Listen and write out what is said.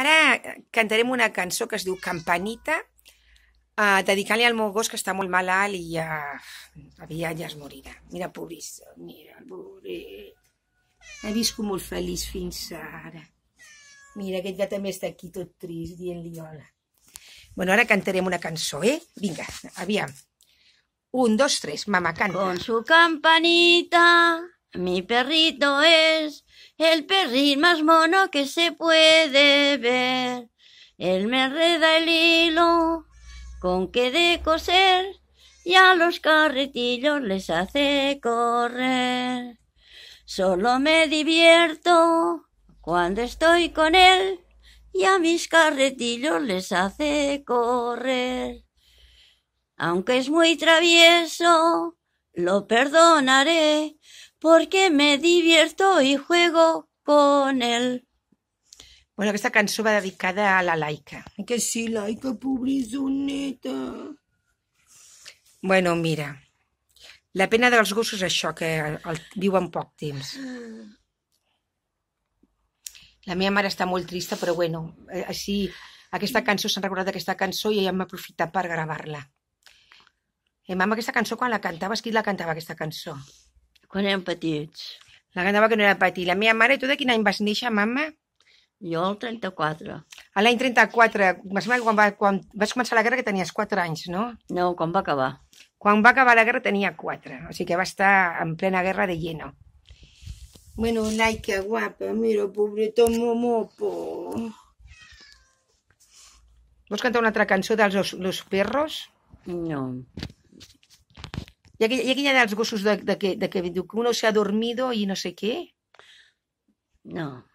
Ara eh, cantarem una cançó que es diu Campanita, uh, dedicant-li al meu gos que està molt malalt i ja, eh, aviat ja es morirà. Mira, pobris, mira, pobrit. Ha viscut molt feliç fins ara. Mira, aquest gat també està aquí tot trist, dient-li hola. Bueno, ara cantarem una cançó, eh? Vinga, aviam. Un, dos, tres, mama, canta. Con su campanita Mi perrito es el perrito más mono que se puede ver. Él me enreda el hilo con que de coser y a los carretillos les hace correr. Solo me divierto cuando estoy con él y a mis carretillos les hace correr. Aunque es muy travieso, lo perdonaré porque me divierto y juego con él. Bueno, aquesta cançó va dedicada a la Laika. Que sí, Laika, pobrizoneta. Bueno, mira, la pena dels gossos és això, que el, el, viuen poc temps. La meva mare està molt trista, però bueno, eh, així aquesta cançó, s'han recordat d'aquesta cançó i ja hem aprofitat per gravar-la. Eh, mama, aquesta cançó, quan la cantaves, qui la cantava, aquesta cançó? Quan érem petits. La ganava que no era petit. La meva mare, tu de quin any vas néixer, mama? Jo el 34. A l'any 34, m'assembla que quan, va, quan vas començar la guerra que tenies 4 anys, no? No, quan va acabar. Quan va acabar la guerra tenia 4, o sigui que va estar en plena guerra de lleno. Bueno, ai, que guapa, mira, pobretó momopo. Vols cantar una altra cançó dels Los Perros? No. Y aquella, y aquella dels gossos de, de, que, de que que uno se ha dormido y no sé qué. No.